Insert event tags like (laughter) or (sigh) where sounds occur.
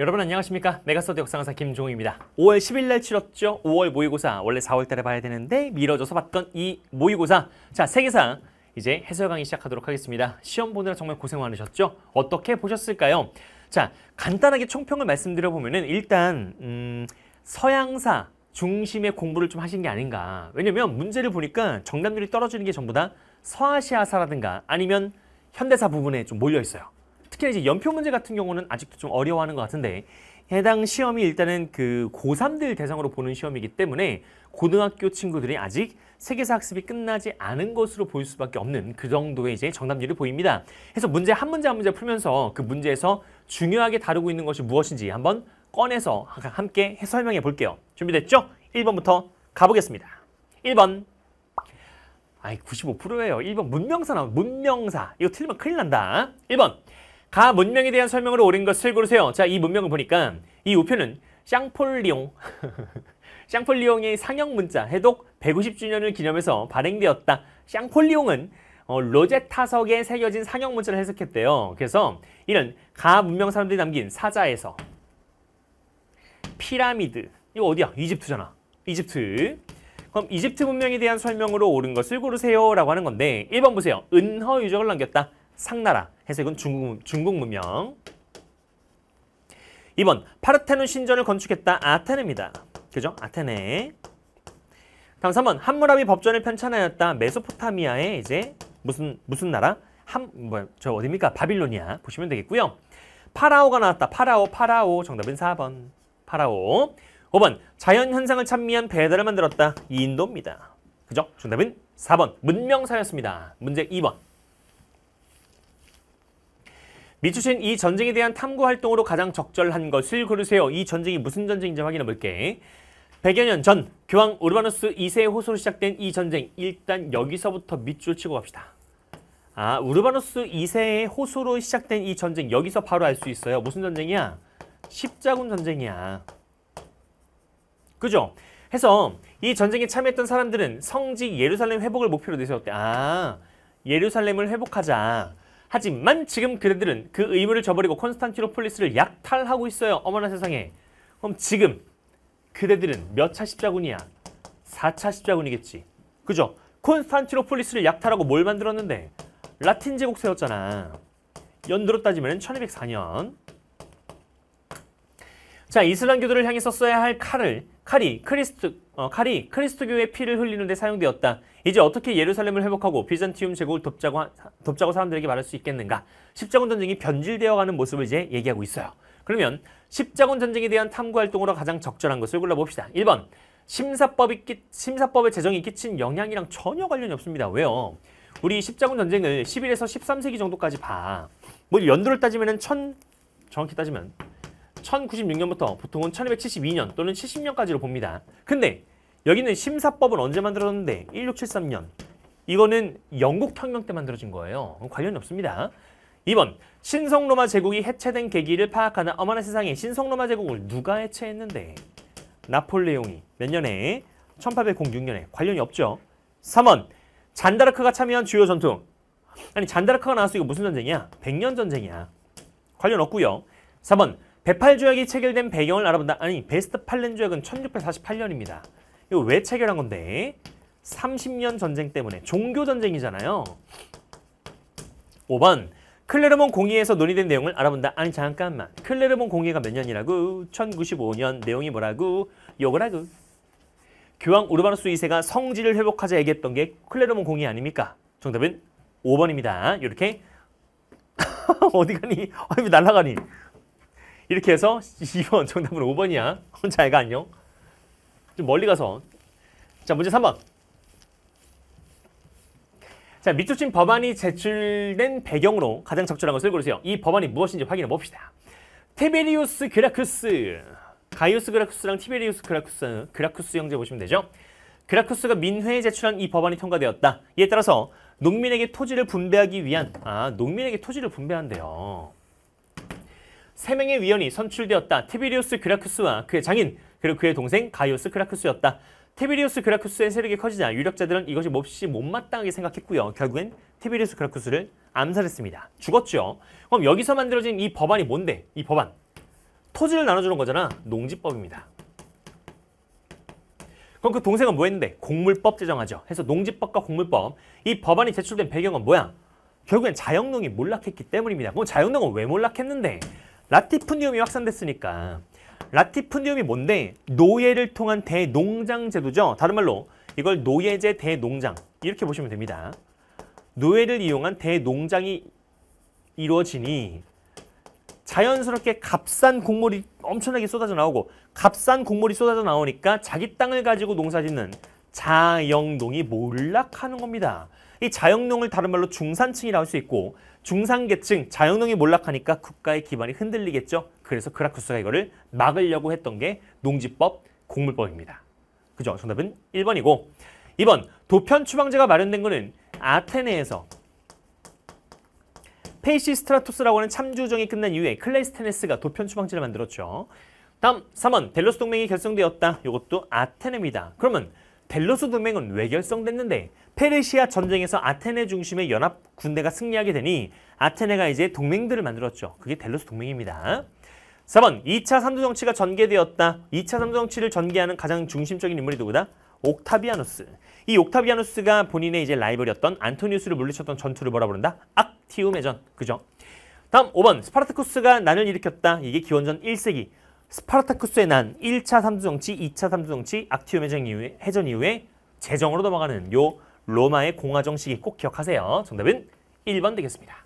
여러분 안녕하십니까 메가스터디 역사강사 김종우입니다 5월 10일 날 치렀죠 5월 모의고사 원래 4월 달에 봐야 되는데 미뤄져서 봤던 이 모의고사 자세계사 이제 해설 강의 시작하도록 하겠습니다 시험 보느라 정말 고생 많으셨죠 어떻게 보셨을까요 자 간단하게 총평을 말씀드려보면은 일단 음, 서양사 중심의 공부를 좀 하신 게 아닌가 왜냐면 문제를 보니까 정답률이 떨어지는 게 전부 다 서아시아사라든가 아니면 현대사 부분에 좀 몰려 있어요 특히 이제 연표 문제 같은 경우는 아직도 좀 어려워하는 것 같은데 해당 시험이 일단은 그 고3들 대상으로 보는 시험이기 때문에 고등학교 친구들이 아직 세계사 학습이 끝나지 않은 것으로 보일 수밖에 없는 그 정도의 이제 정답률이 보입니다. 그래서 문제 한 문제 한 문제 풀면서 그 문제에서 중요하게 다루고 있는 것이 무엇인지 한번 꺼내서 함께 설명해 볼게요. 준비됐죠? 1번부터 가보겠습니다. 1번 아이 95%예요. 1번 문명사 나온 문명사. 이거 틀리면 큰일 난다. 1번 가 문명에 대한 설명으로 옳은 것을 고르세요. 자, 이 문명을 보니까 이 우표는 샹폴리옹 (laughs) 샹폴리옹의 상형 문자 해독 150주년을 기념해서 발행되었다. 샹폴리옹은 어, 로제타석에 새겨진 상형 문자를 해석했대요. 그래서 이런가 문명 사람들이 남긴 사자에서 피라미드 이거 어디야? 이집트잖아. 이집트. 그럼 이집트 문명에 대한 설명으로 옳은 것을 고르세요 라고 하는 건데 1번 보세요. 은허 유적을 남겼다. 상나라 해서 이건 중국, 중국 문명 2번 파르테논 신전을 건축했다 아테네입니다. 그죠? 아테네 다음 3번 함무라비 법전을 편찬하였다 메소포타미아의 이제 무슨 무슨 나라? 함뭐저어디니까 바빌로니아 보시면 되겠고요. 파라오가 나왔다. 파라오 파라오 정답은 4번 파라오 5번 자연 현상을 찬미한 배달을 만들었다 인도입니다. 그죠? 정답은 4번 문명사였습니다. 문제 2번 미추신 이 전쟁에 대한 탐구 활동으로 가장 적절한 것을 고르세요. 이 전쟁이 무슨 전쟁인지 확인해 볼게. 100여 년 전 교황 우르바누스 2세의 호소로 시작된 이 전쟁 일단 여기서부터 밑줄 치고 갑시다. 아 우르바누스 2세의 호소로 시작된 이 전쟁 여기서 바로 알 수 있어요. 무슨 전쟁이야? 십자군 전쟁이야. 그죠? 해서 이 전쟁에 참여했던 사람들은 성지 예루살렘 회복을 목표로 내세웠대. 아 예루살렘을 회복하자. 하지만 지금 그대들은 그 의무를 저버리고 콘스탄티노폴리스를 약탈하고 있어요. 어머나 세상에. 그럼 지금 그대들은 몇 차 십자군이야? 4차 십자군이겠지. 그죠? 콘스탄티노폴리스를 약탈하고 뭘 만들었는데? 라틴 제국 세웠잖아. 연도로 따지면 1204년. 자, 이슬람교도를 향해서 써야 할 칼을 칼이 크리스트 어, 칼이 크리스트교의 피를 흘리는데 사용되었다. 이제 어떻게 예루살렘을 회복하고 비잔티움 제국을 돕자고, 돕자고 사람들에게 말할 수 있겠는가? 십자군 전쟁이 변질되어가는 모습을 이제 얘기하고 있어요. 그러면 십자군 전쟁에 대한 탐구 활동으로 가장 적절한 것을 골라봅시다. 1번 심사법이 심사법의 제정이 끼친 영향이랑 전혀 관련이 없습니다. 왜요? 우리 십자군 전쟁을 11에서 13세기 정도까지 봐. 뭐 연도를 따지면 1000, 정확히 따지면 1096년부터 보통은 1272년 또는 70년까지로 봅니다. 근데 여기는 심사법은 언제 만들었는데 1673년. 이거는 영국 혁명 때 만들어진 거예요. 관련이 없습니다. 2번 신성로마 제국이 해체된 계기를 파악하는 어머나 세상에 신성로마 제국을 누가 해체했는데 나폴레옹이 몇 년에 1806년에 관련이 없죠. 3번 잔다르크가 참여한 주요 전투 아니 잔다르크가 나왔어 이거 무슨 전쟁이야? 100년 전쟁이야. 관련 없고요. 4번 베팔 조약이 체결된 배경을 알아본다. 아니 베스트 팔렌 조약은 1648년입니다. 이거 왜 체결한 건데? 30년 전쟁 때문에 종교 전쟁이잖아요. 5번 클레르몽 공의에서 논의된 내용을 알아본다. 아니 잠깐만. 클레르몽 공의가 몇 년이라고? 1095년. 내용이 뭐라고? 욕을 하고 교황 우르바누스 2세가 성질을 회복하자 얘기했던 게 클레르몽 공의 아닙니까? 정답은 5번입니다. 이렇게 (laughs) 어디 가니? 아니 날라가니? 이렇게 해서 2번 정답은 5번이야. 혼자 애가 안녕. 좀 멀리 가서. 자, 문제 3번. 자, 밑조친 법안이 제출된 배경으로 가장 적절한 것을 고르세요. 이 법안이 무엇인지 확인해 봅시다. 테베리우스 그라쿠스, 가이우스 그라쿠스랑 티베리우스 그라쿠스, 그라쿠스 형제 보시면 되죠. 그라쿠스가 민회에 제출한 이 법안이 통과되었다. 이에 따라서 농민에게 토지를 분배하기 위한, 아, 농민에게 토지를 분배한대요. 세명의 위원이 선출되었다. 테베리우스 그라쿠스와 그의 장인 그리고 그의 동생 가이오스 크라쿠스였다. 테비리우스 크라쿠스의 세력이 커지자 유력자들은 이것이 몹시 못마땅하게 생각했고요. 결국엔 테비리우스 크라쿠스를 암살했습니다. 죽었죠. 그럼 여기서 만들어진 이 법안이 뭔데? 이 법안. 토지를 나눠주는 거잖아. 농지법입니다. 그럼 그 동생은 뭐 했는데? 곡물법 제정하죠. 해서 농지법과 곡물법. 이 법안이 제출된 배경은 뭐야? 결국엔 자영농이 몰락했기 때문입니다. 그럼 뭐 자영농은 왜 몰락했는데? 라티프니움이 확산됐으니까. 라티푼디움이 뭔데 노예를 통한 대농장 제도죠. 다른 말로 이걸 노예제 대농장 이렇게 보시면 됩니다. 노예를 이용한 대농장이 이루어지니 자연스럽게 값싼 곡물이 엄청나게 쏟아져 나오고 값싼 곡물이 쏟아져 나오니까 자기 땅을 가지고 농사짓는 자영농이 몰락하는 겁니다. 이 자영농을 다른 말로 중산층이라고 할 수 있고 중산계층, 자영농이 몰락하니까 국가의 기반이 흔들리겠죠. 그래서 그라쿠스가 이거를 막으려고 했던 게 농지법, 곡물법입니다 그죠? 정답은 1번이고 2번 도편 추방제가 마련된 거는 아테네에서 페이시스트라토스라고 하는 참조정이 끝난 이후에 클레이스테네스가 도편 추방제를 만들었죠. 다음 3번 델로스 동맹이 결성되었다. 이것도 아테네입니다. 그러면 델로스 동맹은 외결성됐는데 페르시아 전쟁에서 아테네 중심의 연합 군대가 승리하게 되니 아테네가 이제 동맹들을 만들었죠. 그게 델로스 동맹입니다. 4번 2차 삼두정치가 전개되었다. 2차 삼두정치를 전개하는 가장 중심적인 인물이 누구다? 옥타비아누스. 이 옥타비아누스가 본인의 이제 라이벌이었던 안토니우스를 물리쳤던 전투를 뭐라 부른다? 악티움의 전. 그죠? 다음 5번 스파르타쿠스가 난을 일으켰다. 이게 기원전 1세기. 스파르타쿠스의 난 1차 삼두정치, 2차 삼두정치, 악티움 해전 이후에, 해전 이후에 재정으로 넘어가는 요 로마의 공화정식이 꼭 기억하세요. 정답은 1번 되겠습니다.